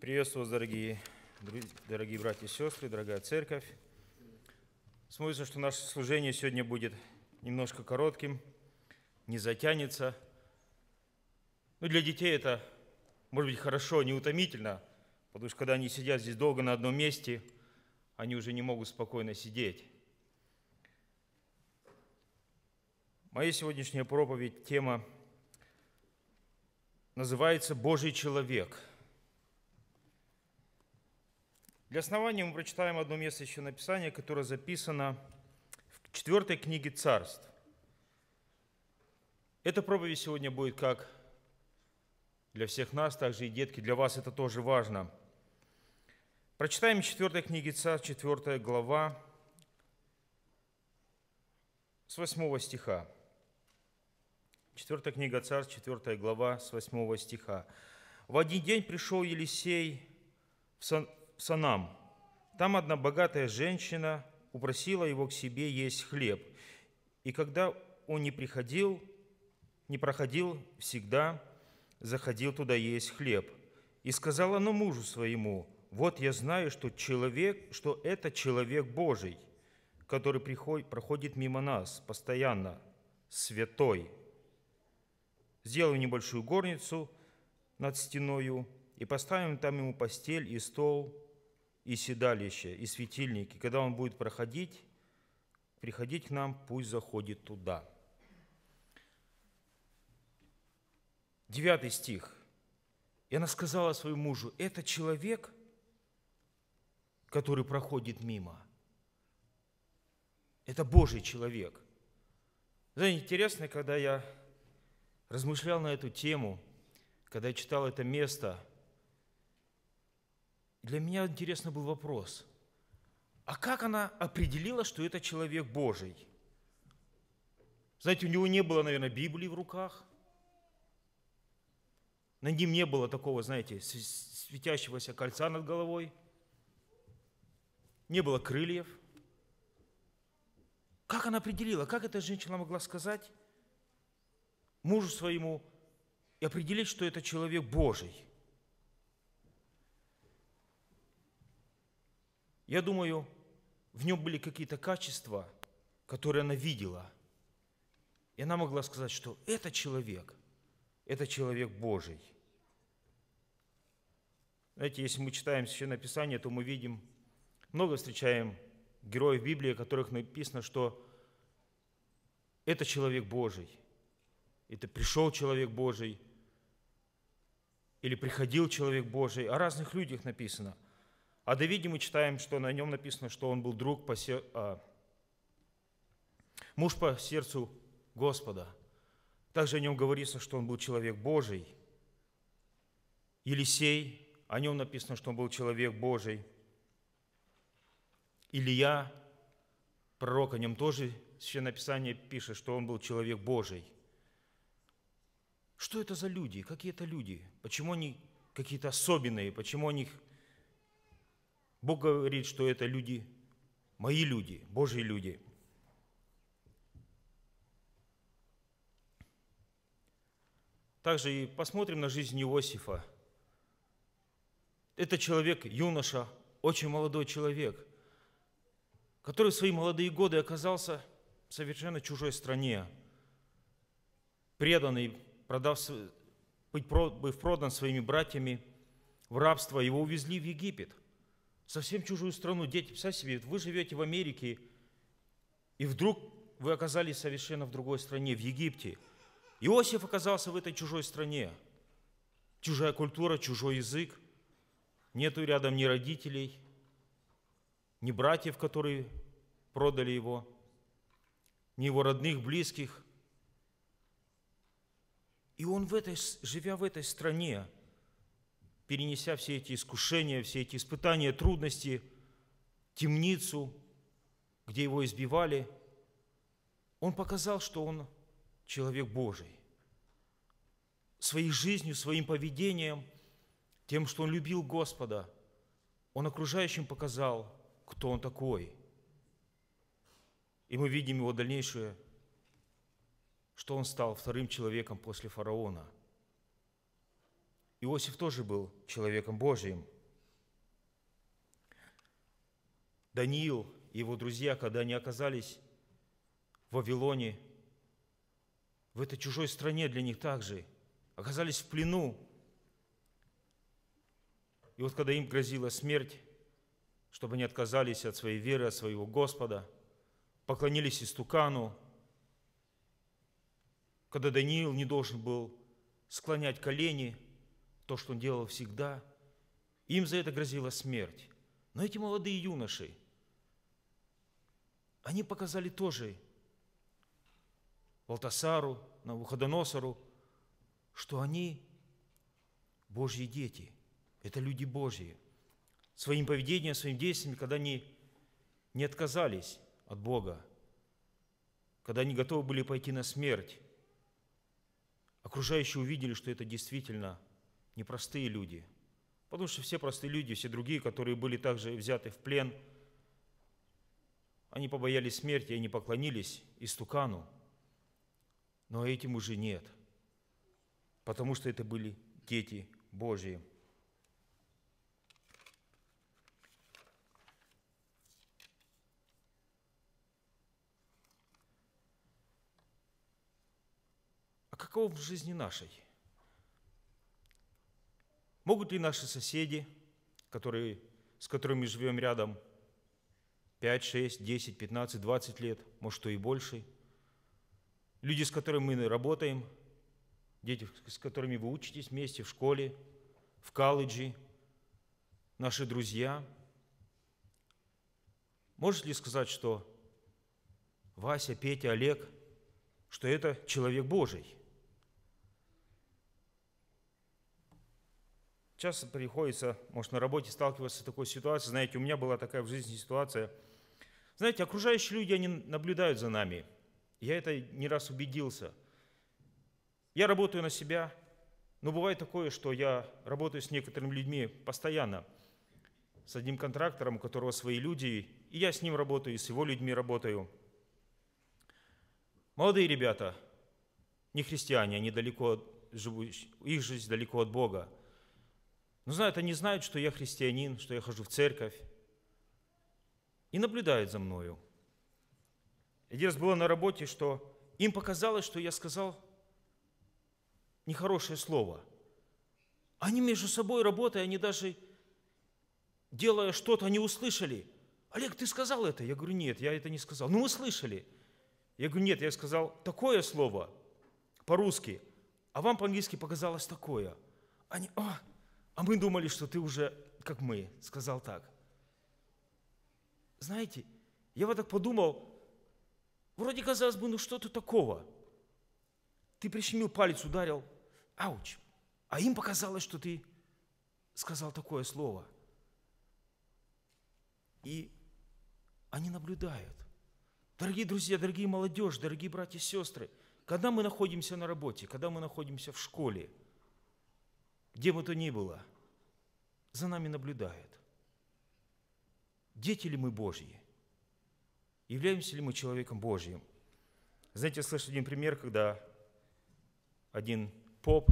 Приветствую вас, дорогие, дорогие братья и сестры, дорогая церковь. Смотрится, что наше служение сегодня будет немножко коротким, не затянется. Ну, для детей это, может быть, хорошо, не утомительно, потому что когда они сидят здесь долго на одном месте, они уже не могут спокойно сидеть. Моя сегодняшняя проповедь, тема называется «Божий человек». Для основания мы прочитаем одно место еще написания, которое записано в четвертой книге царств. Эта проповедь сегодня будет как для всех нас, так же и детки, для вас это тоже важно. Прочитаем 4 книги Царств, 4 глава, с 8 стиха. 4 книга Царств, 4 глава, с 8 стиха. «В один день пришел Елисей в, Сан... Санам. Там одна богатая женщина упросила его к себе есть хлеб. И когда он не приходил, не проходил, всегда заходил туда есть хлеб. И сказала она мужу своему, «Вот я знаю, что, человек, что это человек Божий, который приходит, проходит мимо нас постоянно, святой». Сделаю небольшую горницу над стеною и поставим там ему постель и стол, и седалище, и светильники. Когда он будет проходить, приходить к нам, пусть заходит туда. Девятый стих. И она сказала своему мужу, это человек, который проходит мимо. Это Божий человек. Знаете, интересно, когда я размышлял на эту тему, когда я читал это место – для меня интересный был вопрос. А как она определила, что это человек Божий? Знаете, у него не было, наверное, Библии в руках. На ним не было такого, знаете, светящегося кольца над головой. Не было крыльев. Как она определила, как эта женщина могла сказать мужу своему и определить, что это человек Божий – Я думаю, в нем были какие-то качества, которые она видела. И она могла сказать, что это человек, это человек Божий. Знаете, если мы читаем Священное Писание, то мы видим, много встречаем героев Библии, о которых написано, что это человек Божий, это пришел человек Божий, или приходил человек Божий, о разных людях написано – о а Давиде мы читаем, что на нем написано, что он был друг по се... а... муж по сердцу Господа. Также о нем говорится, что он был человек Божий. Елисей, о нем написано, что он был человек Божий. Илья, пророк, о нем тоже Священное Писание пишет, что он был человек Божий. Что это за люди? Какие это люди? Почему они какие-то особенные? Почему у них Бог говорит, что это люди, мои люди, Божьи люди. Также и посмотрим на жизнь Иосифа. Это человек, юноша, очень молодой человек, который в свои молодые годы оказался в совершенно чужой стране, преданный, продав, быть, продан своими братьями в рабство, его увезли в Египет совсем чужую страну. Дети, представьте себе, вы живете в Америке, и вдруг вы оказались совершенно в другой стране, в Египте. Иосиф оказался в этой чужой стране. Чужая культура, чужой язык. Нету рядом ни родителей, ни братьев, которые продали его, ни его родных, близких. И он, в этой, живя в этой стране, перенеся все эти искушения, все эти испытания, трудности, темницу, где его избивали, он показал, что он человек Божий. Своей жизнью, своим поведением, тем, что он любил Господа, он окружающим показал, кто он такой. И мы видим его дальнейшее, что он стал вторым человеком после фараона – Иосиф тоже был человеком Божиим. Даниил и его друзья, когда они оказались в Вавилоне, в этой чужой стране для них также, оказались в плену. И вот когда им грозила смерть, чтобы они отказались от своей веры, от своего Господа, поклонились истукану, когда Даниил не должен был склонять колени – то, что он делал всегда. Им за это грозила смерть. Но эти молодые юноши, они показали тоже Валтасару, Навуходоносору, что они Божьи дети, это люди Божьи. Своим поведением, своим действием, когда они не отказались от Бога, когда они готовы были пойти на смерть, окружающие увидели, что это действительно – непростые люди. Потому что все простые люди, все другие, которые были также взяты в плен, они побоялись смерти, они поклонились истукану. Но этим уже нет, потому что это были дети Божьи. А каков в жизни нашей – Могут ли наши соседи, которые, с которыми живем рядом 5, 6, 10, 15, 20 лет, может, то и больше, люди, с которыми мы работаем, дети, с которыми вы учитесь вместе в школе, в колледже, наши друзья, можете ли сказать, что Вася, Петя, Олег, что это человек Божий – Часто приходится, может, на работе сталкиваться с такой ситуацией. Знаете, у меня была такая в жизни ситуация. Знаете, окружающие люди, они наблюдают за нами. Я это не раз убедился. Я работаю на себя, но бывает такое, что я работаю с некоторыми людьми постоянно, с одним контрактором, у которого свои люди, и я с ним работаю, и с его людьми работаю. Молодые ребята, не христиане, они далеко живут, их жизнь далеко от Бога – но ну, знают, они знают, что я христианин, что я хожу в церковь. И наблюдают за мною. Один раз было на работе, что им показалось, что я сказал нехорошее слово. Они между собой работая, они даже, делая что-то, они услышали. Олег, ты сказал это? Я говорю, нет, я это не сказал. Ну, мы слышали. Я говорю, нет, я сказал такое слово по-русски, а вам по-английски показалось такое. Они, о, «А, а мы думали, что ты уже, как мы, сказал так. Знаете, я вот так подумал, вроде казалось бы, ну что-то такого. Ты прищемил палец, ударил, ауч. А им показалось, что ты сказал такое слово. И они наблюдают. Дорогие друзья, дорогие молодежь, дорогие братья и сестры, когда мы находимся на работе, когда мы находимся в школе, где бы то ни было, за нами наблюдает. Дети ли мы Божьи? Являемся ли мы человеком Божьим? Знаете, я слышал один пример, когда один поп,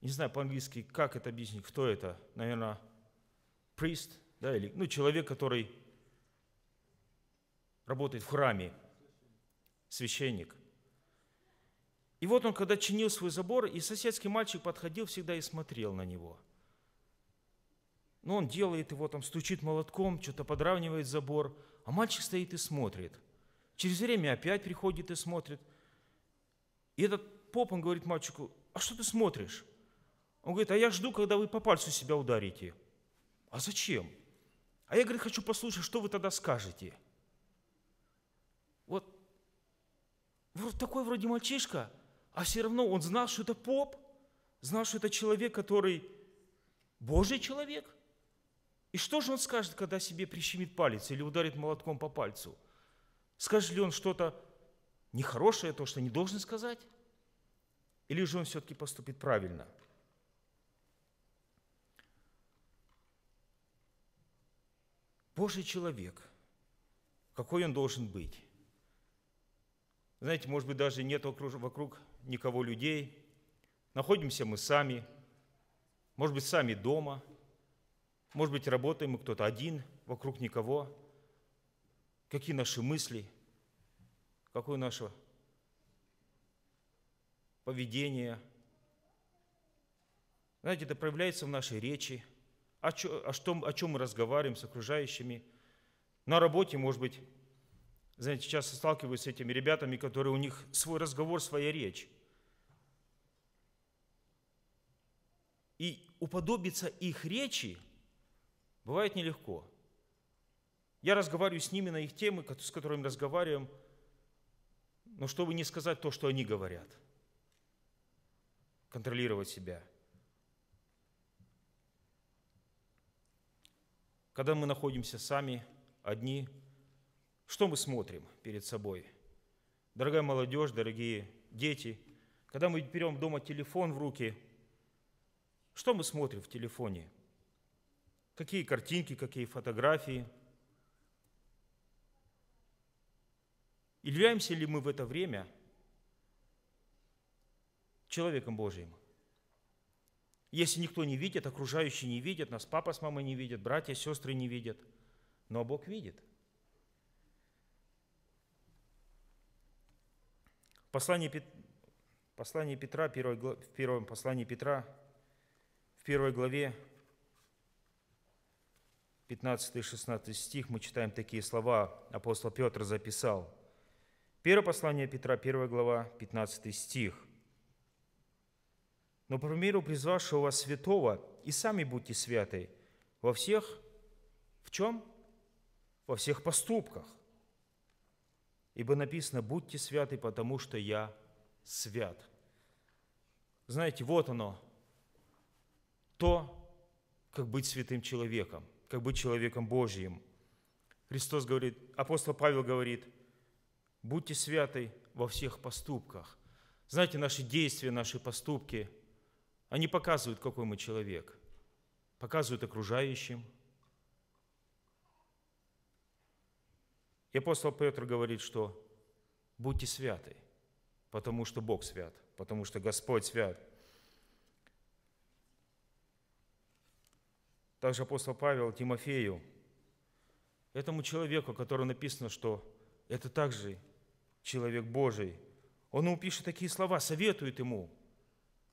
не знаю по-английски, как это объяснить, кто это, наверное, прист, да, или, ну, человек, который работает в храме, священник. И вот он, когда чинил свой забор, и соседский мальчик подходил всегда и смотрел на него – ну, он делает его, там, стучит молотком, что-то подравнивает забор, а мальчик стоит и смотрит. Через время опять приходит и смотрит. И этот поп, он говорит мальчику, а что ты смотришь? Он говорит, а я жду, когда вы по пальцу себя ударите. А зачем? А я, говорит, хочу послушать, что вы тогда скажете. Вот, вот такой вроде мальчишка, а все равно он знал, что это поп, знал, что это человек, который Божий человек – и что же он скажет, когда себе прищемит палец или ударит молотком по пальцу? Скажет ли он что-то нехорошее, то, что не должен сказать? Или же он все-таки поступит правильно? Божий человек, какой он должен быть? Знаете, может быть, даже нет вокруг никого людей. Находимся мы сами, может быть, сами дома – может быть, работаем мы кто-то один, вокруг никого. Какие наши мысли? Какое наше поведение? Знаете, это проявляется в нашей речи. О, а чё, о, а что, о чем мы разговариваем с окружающими? На работе, может быть, знаете, часто сталкиваюсь с этими ребятами, которые у них свой разговор, своя речь. И уподобиться их речи – Бывает нелегко. Я разговариваю с ними на их темы, с которыми разговариваем, но чтобы не сказать то, что они говорят. Контролировать себя. Когда мы находимся сами, одни, что мы смотрим перед собой? Дорогая молодежь, дорогие дети, когда мы берем дома телефон в руки, что мы смотрим в телефоне – Какие картинки, какие фотографии. Являемся ли мы в это время человеком Божьим? Если никто не видит, окружающие не видят, нас папа с мамой не видят, братья, сестры не видят, но Бог видит – Послание, послание Петра, в первом послании Петра, в первой главе, 15 16 стих, мы читаем такие слова, апостол Петр записал. Первое послание Петра, 1 глава, 15 стих. «Но по примеру призвавшего вас святого, и сами будьте святы во всех, в чем? Во всех поступках. Ибо написано, будьте святы, потому что я свят». Знаете, вот оно, то, как быть святым человеком как быть человеком Божьим. Христос говорит, апостол Павел говорит, будьте святы во всех поступках. Знаете, наши действия, наши поступки, они показывают, какой мы человек. Показывают окружающим. И апостол Петр говорит, что будьте святы, потому что Бог свят, потому что Господь свят – также апостол Павел Тимофею, этому человеку, которому написано, что это также человек Божий, он ему пишет такие слова, советует ему,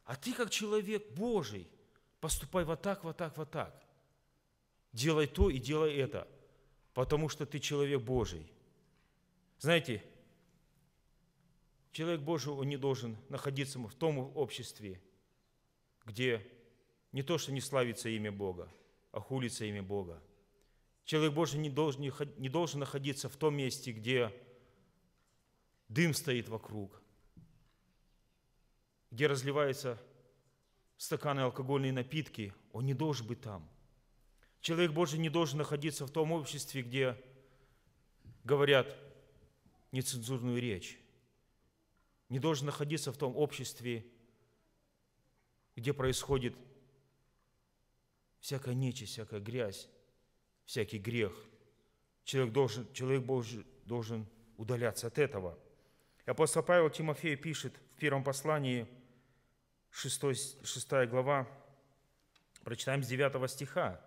а ты как человек Божий, поступай вот так, вот так, вот так. Делай то и делай это, потому что ты человек Божий. Знаете, человек Божий, он не должен находиться в том обществе, где не то, что не славится имя Бога, охулится имя Бога. Человек Божий не должен, не должен находиться в том месте, где дым стоит вокруг, где разливаются стаканы алкогольные напитки. Он не должен быть там. Человек Божий не должен находиться в том обществе, где говорят нецензурную речь. Не должен находиться в том обществе, где происходит всякая нечисть, всякая грязь, всякий грех. Человек должен, человек Божий должен удаляться от этого. И Апостол Павел Тимофею пишет в первом послании, 6, 6 глава, прочитаем с 9 стиха.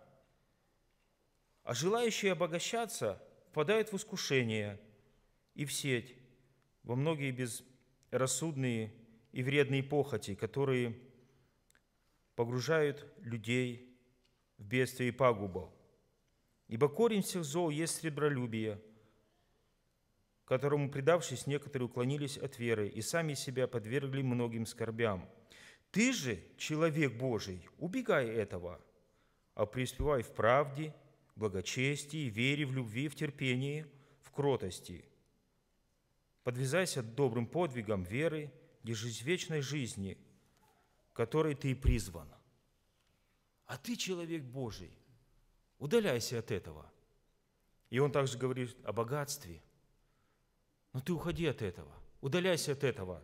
«А желающие обогащаться впадают в искушение и в сеть, во многие безрассудные и вредные похоти, которые погружают людей в бедствие и пагубу. Ибо корень всех зол есть сребролюбие, которому, предавшись, некоторые уклонились от веры и сами себя подвергли многим скорбям. Ты же, человек Божий, убегай этого, а преуспевай в правде, благочестии, вере, в любви, в терпении, в кротости. Подвязайся добрым подвигом веры, держись вечной жизни, которой ты и призван, а ты человек Божий, удаляйся от этого. И он также говорит о богатстве. Но «Ну ты уходи от этого, удаляйся от этого.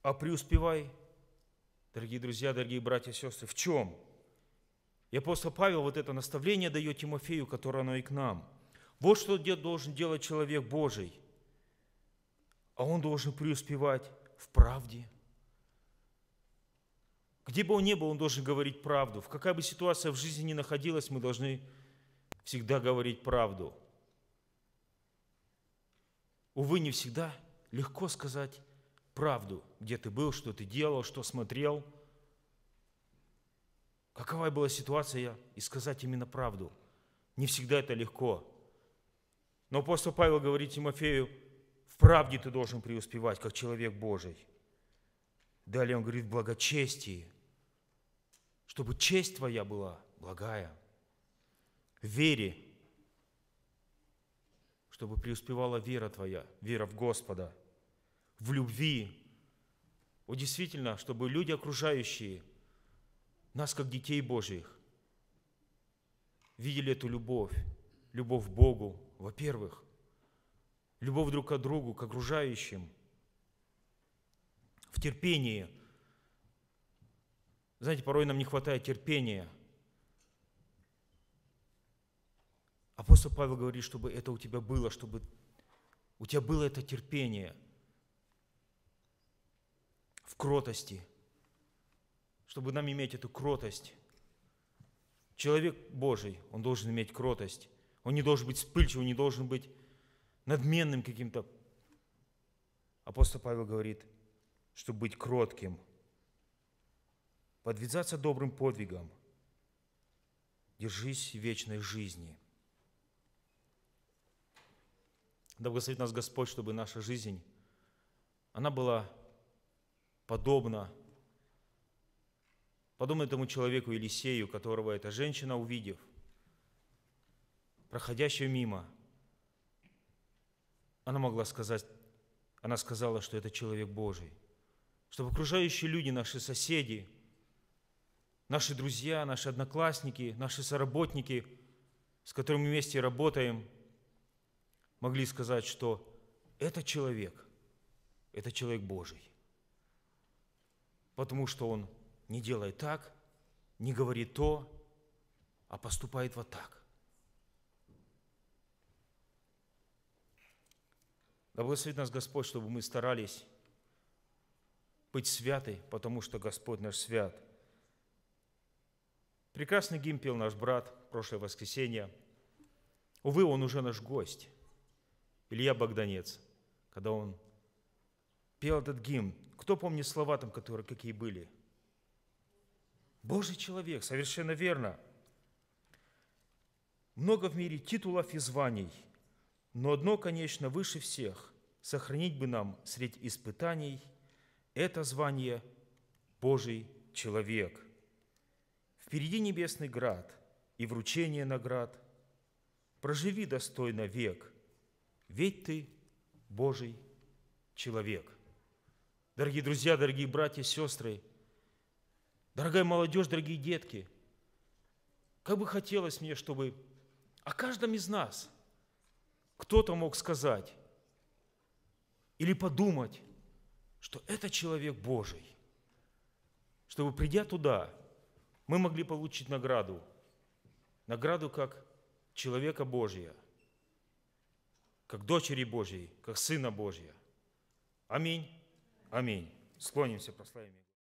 А преуспевай, дорогие друзья, дорогие братья и сестры, в чем? И апостол Павел вот это наставление дает Тимофею, которое оно и к нам. Вот что должен делать человек Божий. А он должен преуспевать в правде – где бы он ни был, он должен говорить правду. В какая бы ситуация в жизни ни находилась, мы должны всегда говорить правду. Увы, не всегда легко сказать правду, где ты был, что ты делал, что смотрел, какова была ситуация, и сказать именно правду. Не всегда это легко. Но апостол Павел говорит Тимофею, в правде ты должен преуспевать, как человек Божий. Далее он говорит, в благочестии, чтобы честь твоя была благая, в вере, чтобы преуспевала вера твоя, вера в Господа, в любви. О, действительно, чтобы люди окружающие нас, как детей Божьих, видели эту любовь, любовь к Богу, во-первых, любовь друг к другу, к окружающим, в терпении – знаете, порой нам не хватает терпения. Апостол Павел говорит, чтобы это у тебя было, чтобы у тебя было это терпение в кротости, чтобы нам иметь эту кротость. Человек Божий, он должен иметь кротость. Он не должен быть вспыльчивым, не должен быть надменным каким-то. Апостол Павел говорит, чтобы быть кротким – подвязаться добрым подвигом, держись вечной жизни. Да благословит нас Господь, чтобы наша жизнь, она была подобна, подобна этому человеку Елисею, которого эта женщина, увидев, проходящую мимо, она могла сказать, она сказала, что это человек Божий, чтобы окружающие люди, наши соседи – наши друзья, наши одноклассники, наши соработники, с которыми вместе работаем, могли сказать, что это человек, это человек Божий, потому что он не делает так, не говорит то, а поступает вот так. Да благословит нас Господь, чтобы мы старались быть святы, потому что Господь наш свят – Прекрасный гимн пел наш брат прошлое воскресенье. Увы, он уже наш гость, Илья Богданец, когда он пел этот гимн. Кто помнит слова там, которые, какие были? Божий человек, совершенно верно. Много в мире титулов и званий, но одно, конечно, выше всех. Сохранить бы нам среди испытаний это звание Божий человек. Впереди небесный град и вручение наград. Проживи достойно век, ведь ты Божий человек. Дорогие друзья, дорогие братья и сестры, дорогая молодежь, дорогие детки, как бы хотелось мне, чтобы о каждом из нас кто-то мог сказать или подумать, что это человек Божий, чтобы придя туда – мы могли получить награду. Награду как человека Божия, как дочери Божьей, как сына Божья. Аминь. Аминь. Склонимся, прославим